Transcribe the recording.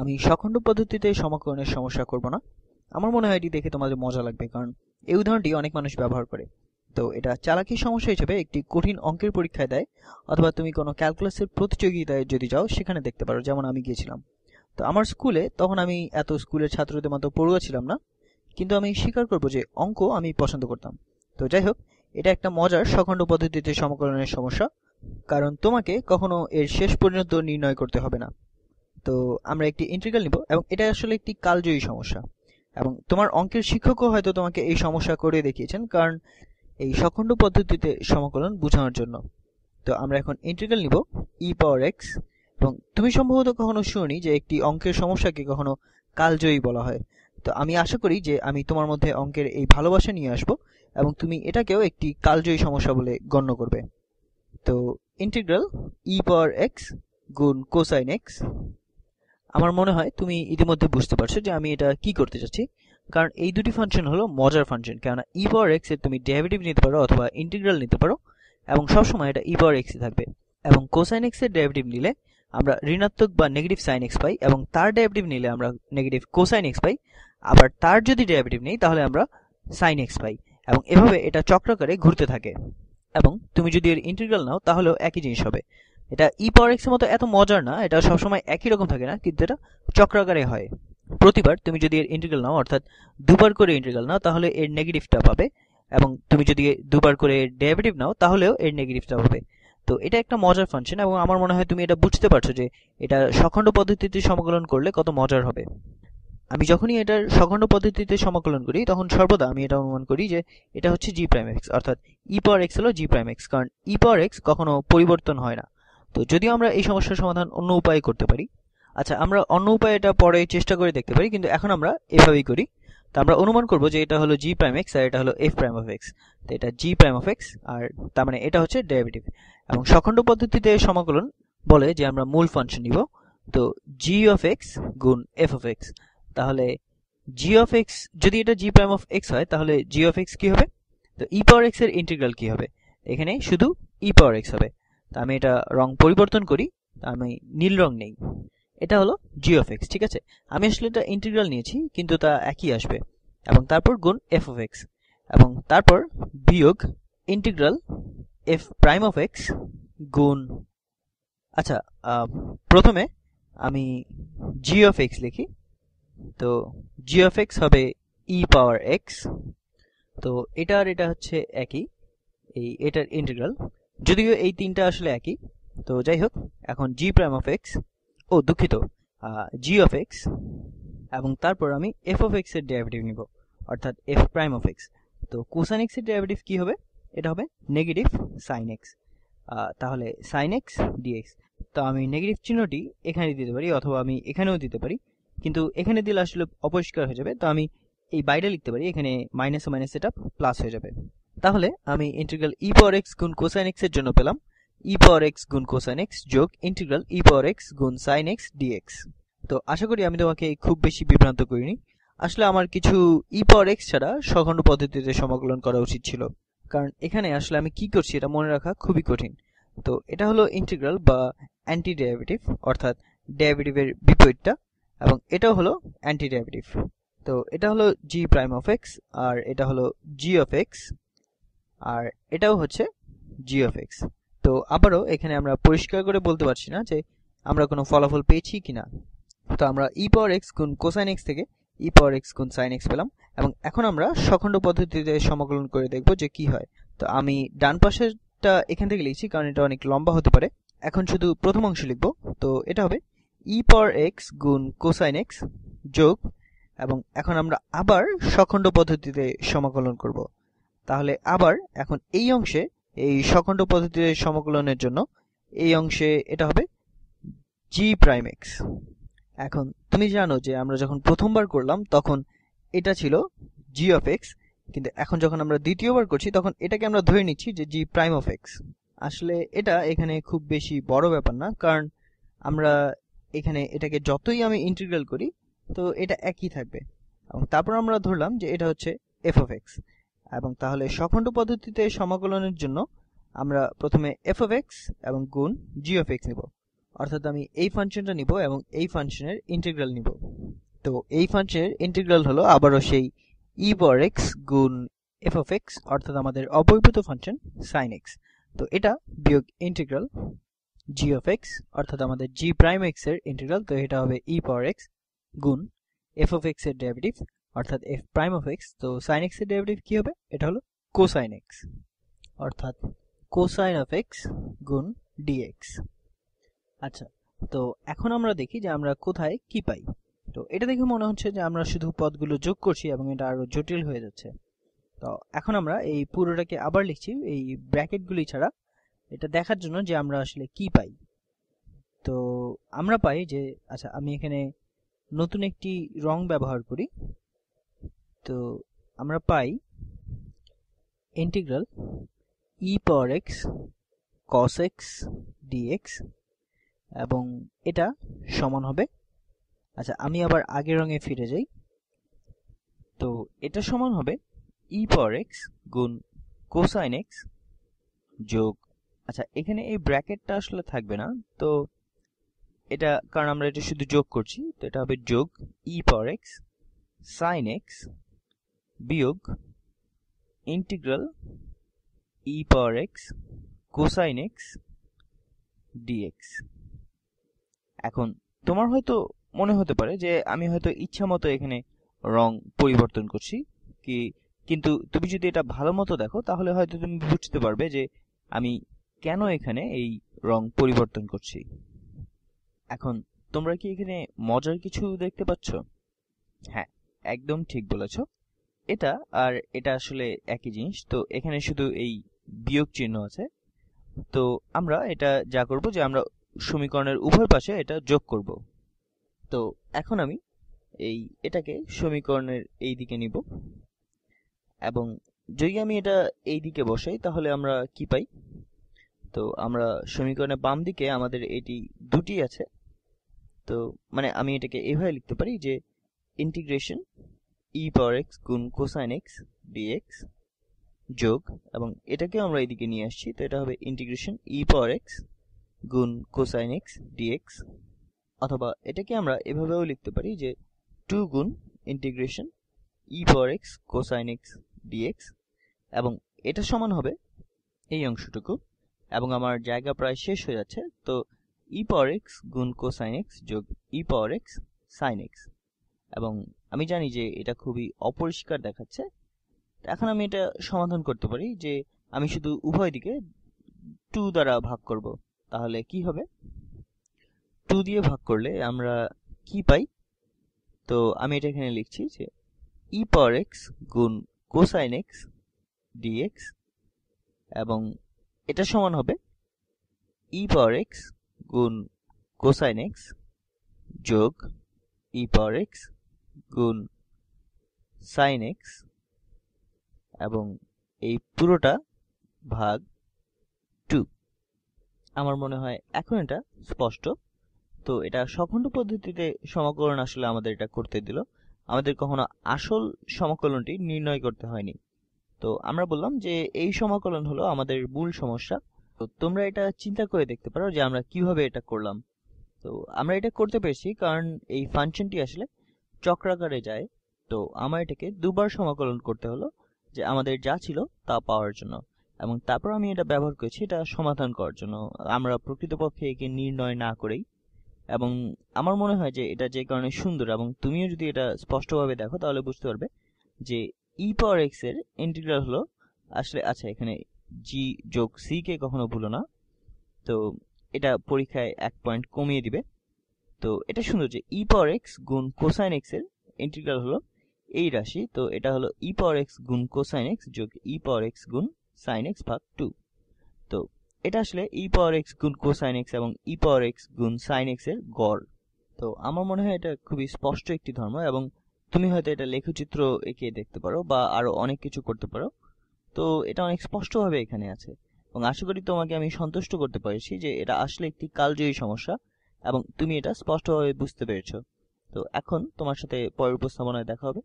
আমি সখণ্ড পদ্ধতিতে সমাকলনের সমস্যা করব না আমার মনে হয় এটি দেখে তোমাদের মজা লাগবে কারণ এই উদাহরণটি অনেক মানুষ ব্যবহার করে তো এটা চালাকি সমস্যা হিসেবে একটি কঠিন অঙ্কের পরীক্ষায় দেয় অথবা তুমি কোনো ক্যালকুলাসের প্রতিযোগিতায় যদি যাও সেখানে দেখতে পারো যেমন আমি গিয়েছিলাম তো আমার স্কুলে তখন আমি এত স্কুলের ছাত্রদের মতো পড়ুয়া ছিলাম না কিন্তু আমি স্বীকার করবো যে অঙ্ক আমি পছন্দ করতাম তো যাই হোক এটা একটা মজার সখণ্ড পদ্ধতিতে সমকলনের সমস্যা কারণ তোমাকে কখনো এর শেষ পরিণত নির্ণয় করতে হবে না তো আমরা একটি ইন্টিগ্রাল নিব এবং এটা আসলে একটি কালজয়ী সমস্যা এবং তোমার অঙ্কের শিক্ষকও হয়তো তোমাকে এই সমস্যা করে দেখিয়েছেন কারণ এই সখণ্ড পদ্ধতিতে সমাকলন বোঝানোর জন্য তো আমরা এখন ইন্টিগ্রাল নিব ই পাওয়ার এক্স এবং তুমি সম্ভবত কখনো শুনি যে একটি অঙ্কের সমস্যাকে কখনো কালজয়ী বলা হয় তো আমি আশা করি যে আমি তোমার মধ্যে অঙ্কের এই ভালোবাসা নিয়ে আসব এবং তুমি এটাকেও একটি কালজয়ী সমস্যা বলে গণ্য করবে তো ইন্টিগ্রাল ই পাওয়ার এক্স গুণ কোসাইন এক্স আমার মনে হয় তুমি ইতিমধ্যে বুঝতে পারছো যে আমি এটা কি করতে চাচ্ছি কারণ এই দুটি ফাংশন হলো মজার ফাংশন কেননা ই পাওয়ার এক্স এর তুমি ডেরিভেটিভ নিতে পারো অথবা ইন্টিগ্রাল নিতে পারো এবং সবসময় এটা ই পাওয়ার এক্সই থাকবে এবং কোসাইন এক্স এর ডেরিভেটিভ নিলে আমরা ঋণাত্মক বা নেগেটিভ সাইন এক্স পাই এবং তার ডেরিভেটিভ নিলে আমরা নেগেটিভ কোসাইন এক্স পাই আবার তার যদি ডেরিভেটিভ নেই তাহলে আমরা সাইন এক্স পাই এবং এভাবে এটা চক্রাকারে ঘুরতে থাকে এবং তুমি যদি এর ইন্টিগ্রাল নাও তাহলেও একই জিনিস হবে এটা ই পাওয়ার এক্সের মতো এত মজার না এটা সবসময় একই রকম থাকে না কিন্তু এটা চক্রাকারে হয় প্রতিবার তুমি যদি এর ইন্টিগ্রাল নাও অর্থাৎ দুবার করে ইন্টিগ্রাল নাও তাহলে এর নেগেটিভটা পাবে এবং তুমি যদি দুবার করে ডেভেটিভ নাও তাহলেও এর নেগেটিভটা পাবে তো এটা একটা মজার ফাংশন এবং আমার মনে হয় তুমি এটা বুঝতে পারছো যে এটা সখণ্ড পদ্ধতিতে সমাকলন করলে কত মজার হবে আমি যখনই এটার সখণ্ড পদ্ধতিতে সমাকলন করি তখন সর্বদা আমি এটা অনুমান করি যে এটা হচ্ছে জি প্রাইম এক্স অর্থাৎ ই পাওয়ার এক্স হলো জি প্রাইম এক্স কারণ ই পাওয়ার এক্স কখনো পরিবর্তন হয় না তো যদিও আমরা এই সমস্যার সমাধান অন্য উপায়ে করতে পারি আচ্ছা আমরা অন্য উপায়ে এটা পরে চেষ্টা করে দেখতে পারি কিন্তু এখন আমরা এভাবেই করি তো আমরা অনুমান করব যে এটা হলো জি প্রাইম এক্স আর এটা হলো এফ প্রাইম অফ এক্স তো এটা জি প্রাইম অফ এক্স আর তার মানে এটা হচ্ছে ডেরিভেটিভ এবং সখণ্ড পদ্ধতিতে সমাকলন বলে যে আমরা মূল ফাংশন নিব তো জি অফ এক্স গুণ এফ অফ এক্স তাহলে জি অফ এক্স যদি এটা জি প্রাইম অফ এক্স হয় তাহলে জি অফ এক্স কী হবে তো ই পাওয়ার এক্স এর ইন্টিগ্রাল কী হবে এখানে শুধু ই পাওয়ার এক্স হবে তা আমি এটা রং পরিবর্তন করি আমি নীল রং নেই এটা হলো জি এক্স ঠিক আছে আমি আসলে এটা ইন্টিগ্রাল নিয়েছি কিন্তু তা একই আসবে এবং তারপর গুণ এফ অফ এক্স এবং তারপর বিয়োগ integral F prime of x গুণ আচ্ছা প্রথমে আমি জিওফ এক্স লিখি তো জিওফ এক্স হবে ই পাওয়ার এক্স তো এটার এটা হচ্ছে একই এই এটার ইন্টিগ্রাল যদিও এই তিনটা আসলে একই তো যাই হোক এখন জি প্রাইম অফ এক্স ও দুঃখিত জি অফ এক্স এবং তারপর আমি এফ অফ এক্স এর ডেরিভেটিভ নিব অর্থাৎ এফ প্রাইম অফ এক্স তো কোসাইন এক্স এর ডেরিভেটিভ কী হবে এটা হবে নেগেটিভ সাইন এক্স তাহলে সাইন এক্স ডিএক্স তো আমি নেগেটিভ চিহ্নটি এখানে দিতে পারি অথবা আমি এখানেও দিতে পারি কিন্তু এখানে দিলে আসলে অপরিষ্কার হয়ে যাবে তো আমি এই বাইরে লিখতে পারি এখানে মাইনাস ও মাইনাস সেট প্লাস হয়ে যাবে তাহলে আমি ইন্টিগ্রাল ই পাওয়ার এক্স গুণ কোসাইন এক্স এর জন্য পেলাম ই পাওয়ার এক্স গুণ কোসাইন এক্স যোগ ইন্টিগ্রাল ই পাওয়ার এক্স গুণ সাইন এক্স ডিএক্স তো আশা করি আমি তোমাকে খুব বেশি বিভ্রান্ত করিনি আসলে আমার কিছু ই পাওয়ার এক্স ছাড়া সঘন পদ্ধতিতে সমাকলন করা উচিত ছিল কারণ এখানে আসলে আমি কি করছি এটা মনে রাখা খুবই কঠিন তো এটা হলো ইন্টিগ্রাল বা অ্যান্টি ডায়াবেটিভ অর্থাৎ ডায়াবেটিভের বিপরীতটা এবং এটা হলো অ্যান্টি ডায়াবেটিভ তো এটা হলো জি প্রাইম অফ এক্স আর এটা হলো জি অফ এক্স আর এটাও হচ্ছে জি অফ এক্স তো আবারও এখানে আমরা পরিষ্কার করে বলতে পারছি না যে আমরা কোনো ফলাফল পেয়েছি কি না তো আমরা ই পাওয়ার এক্স গুণ কোসাইন এক্স থেকে ই পাওয়ার এক্স গুণ সাইন এক্স পেলাম এবং এখন আমরা সখণ্ড পদ্ধতিতে সমাকলন করে দেখব যে কি হয় তো আমি ডান পাশেরটা এখান থেকে লিখছি কারণ এটা অনেক লম্বা হতে পারে এখন শুধু প্রথম অংশ লিখব তো এটা হবে ই পাওয়ার এক্স গুণ কোসাইন এক্স যোগ এবং এখন আমরা আবার সখণ্ড পদ্ধতিতে সমাকলন করব তাহলে আবার এখন এই অংশে এই সকণ্ড পদ্ধতির সমকলনের জন্য এই অংশে এটা হবে জি প্রাইম এক্স এখন তুমি জানো যে আমরা যখন প্রথমবার করলাম তখন এটা ছিল জি অফ এক্স কিন্তু এখন যখন আমরা দ্বিতীয়বার করছি তখন এটাকে আমরা ধরে নিচ্ছি যে জি প্রাইম অফ এক্স আসলে এটা এখানে খুব বেশি বড় ব্যাপার না কারণ আমরা এখানে এটাকে যতই আমি ইন্টিগ্রাল করি তো এটা একই থাকবে এবং তারপর আমরা ধরলাম যে এটা হচ্ছে এফ অফ এক্স এবং তাহলে সখণ্ড পদ্ধতিতে সমাকলনের জন্য আমরা প্রথমে এফ অফ এক্স এবং গুণ জি অফ এক্স নিব অর্থাৎ আমি এই ফাংশনটা নিব এবং এই ফাংশনের ইন্টিগ্রাল নিব তো এই ফাংশনের ইন্টিগ্রাল হলো আবারও সেই ই বর এক্স গুণ এফ অফ এক্স অর্থাৎ আমাদের অবৈভূত ফাংশন সাইন এক্স তো এটা বিয়োগ ইন্টিগ্রাল জি অফ এক্স অর্থাৎ আমাদের জি প্রাইম এক্স এর ইন্টিগ্রাল তো এটা হবে ই পাওয়ার এক্স গুণ এফ অফ এক্স এর ডেরিভেটিভ অর্থাৎ এফ প্রাইম অফ এক্স তো সাইন এক্সের ডেরিভেটিভ কী হবে এটা হলো কোসাইন এক্স অর্থাৎ কোসাইন অফ এক্স গুণ ডিএক্স আচ্ছা তো এখন আমরা দেখি যে আমরা কোথায় কি পাই তো এটা দেখে মনে হচ্ছে যে আমরা শুধু পদগুলো যোগ করছি এবং এটা আরও জটিল হয়ে যাচ্ছে তো এখন আমরা এই পুরোটাকে আবার লিখছি এই ব্র্যাকেটগুলি ছাড়া এটা দেখার জন্য যে আমরা আসলে কি পাই তো আমরা পাই যে আচ্ছা আমি এখানে নতুন একটি রং ব্যবহার করি তো আমরা পাই integral e power x cos x dx এবং এটা সমান হবে আচ্ছা আমি আবার আগের রঙে ফিরে যাই তো এটা সমান হবে ই পাওয়ার এক্স গুণ কোসাইন এক্স যোগ আচ্ছা এখানে এই ব্র্যাকেটটা আসলে থাকবে না তো এটা কারণ আমরা এটা শুধু যোগ করছি তো এটা হবে যোগ e power x sine x বিয়োগ integral e power x cosine x dx এখন তোমার হয়তো মনে হতে পারে যে আমি হয়তো ইচ্ছা মতো এখানে রং পরিবর্তন করছি কি কিন্তু তুমি যদি এটা ভালো মতো দেখো তাহলে হয়তো তুমি বুঝতে পারবে যে আমি কেন এখানে এই রং পরিবর্তন করছি এখন তোমরা কি এখানে মজার কিছু দেখতে পাচ্ছ হ্যাঁ একদম ঠিক বলেছ এটা আর এটা আসলে একই জিনিস তো এখানে শুধু এই বিয়োগ চিহ্ন আছে তো আমরা এটা যা করব যে আমরা সমীকরণের উভয় পাশে এটা যোগ করব তো এখন আমি এই এটাকে সমীকরণের এই দিকে নিব এবং যদি আমি এটা এই দিকে বসাই তাহলে আমরা কি পাই তো আমরা সমীকরণের বাম দিকে আমাদের এটি দুটি আছে তো মানে আমি এটাকে এভাবে লিখতে পারি যে ইন্টিগ্রেশন e পাওয়ার এক্স গুণ কোসাইন এক্স ডিএক্স যোগ এবং এটাকে আমরা এদিকে নিয়ে আসছি তো এটা হবে ইন্টিগ্রেশন ই পাওয়ার এক্স গুণ কোসাইন এক্স ডিএক্স অথবা এটাকে আমরা এভাবেও লিখতে পারি যে টু গুণ integration e power x cosine x dx এবং এটা সমান হবে এই অংশটুকু এবং আমার জায়গা প্রায় শেষ হয়ে যাচ্ছে তো ই পাওয়ার এক্স গুণ কোসাইন এক্স যোগ e power x sine x এবং আমি জানি যে এটা খুবই অপরিষ্কার দেখাচ্ছে এখন আমি এটা সমাধান করতে পারি যে আমি শুধু উভয় দিকে টু দ্বারা ভাগ করব তাহলে কি হবে টু দিয়ে ভাগ করলে আমরা কি পাই তো আমি এটা এখানে লিখছি যে ই পাওয়ার এক্স গুণ কোসাইন এক্স ডিএক্স এবং এটা সমান হবে ই পাওয়ার এক্স গুণ কোসাইন এক্স যোগ ই পাওয়ার এক্স গুণ সাইন এক্স এবং এই পুরোটা ভাগ টু আমার মনে হয় এখন এটা স্পষ্ট তো এটা সখণ্ড পদ্ধতিতে সমাকলন আসলে আমাদের এটা করতে দিল আমাদের কখনো আসল সমাকলনটি নির্ণয় করতে হয়নি তো আমরা বললাম যে এই সমাকলন হলো আমাদের মূল সমস্যা তো তোমরা এটা চিন্তা করে দেখতে পারো যে আমরা কিভাবে এটা করলাম তো আমরা এটা করতে পেরেছি কারণ এই ফাংশনটি আসলে চক্রাকারে যায় তো আমার এটাকে দুবার সমাকলন করতে হলো যে আমাদের যা ছিল তা পাওয়ার জন্য এবং তারপর আমি এটা ব্যবহার করেছি এটা সমাধান করার জন্য আমরা প্রকৃতপক্ষে একে নির্ণয় না করেই এবং আমার মনে হয় যে এটা যে কারণে সুন্দর এবং তুমিও যদি এটা স্পষ্টভাবে দেখো তাহলে বুঝতে পারবে যে ই পাওয়ার এক্স এর ইন্টিগ্রাল হলো আসলে আচ্ছা এখানে জি যোগ সি কে কখনো ভুলো না তো এটা পরীক্ষায় এক পয়েন্ট কমিয়ে দিবে তো এটা সুন্দর যে ই পাওয়ার এক্স গুণ কোসাইন এক্স এর ইন্টিগ্রাল হলো এই রাশি তো এটা হলো ই পাওয়ার এক্স গুণ কোসাইন এক্স যোগ ই পাওয়ার এক্স গুণ সাইন এক্স ভাগ টু তো এটা আসলে ই পাওয়ার এক্স গুণ কোসাইন এক্স এবং ই পাওয়ার এক্স গুণ সাইন এক্স এর গড় তো আমার মনে হয় এটা খুবই স্পষ্ট একটি ধর্ম এবং তুমি হয়তো এটা লেখচিত্র এঁকে দেখতে পারো বা আরো অনেক কিছু করতে পারো তো এটা অনেক স্পষ্টভাবে এখানে আছে এবং আশা করি তোমাকে আমি সন্তুষ্ট করতে পেরেছি যে এটা আসলে একটি কালজয়ী সমস্যা এবং তুমি এটা স্পষ্টভাবে বুঝতে পেরেছো তো এখন তোমার সাথে পরের উপস্থাপনায় দেখা হবে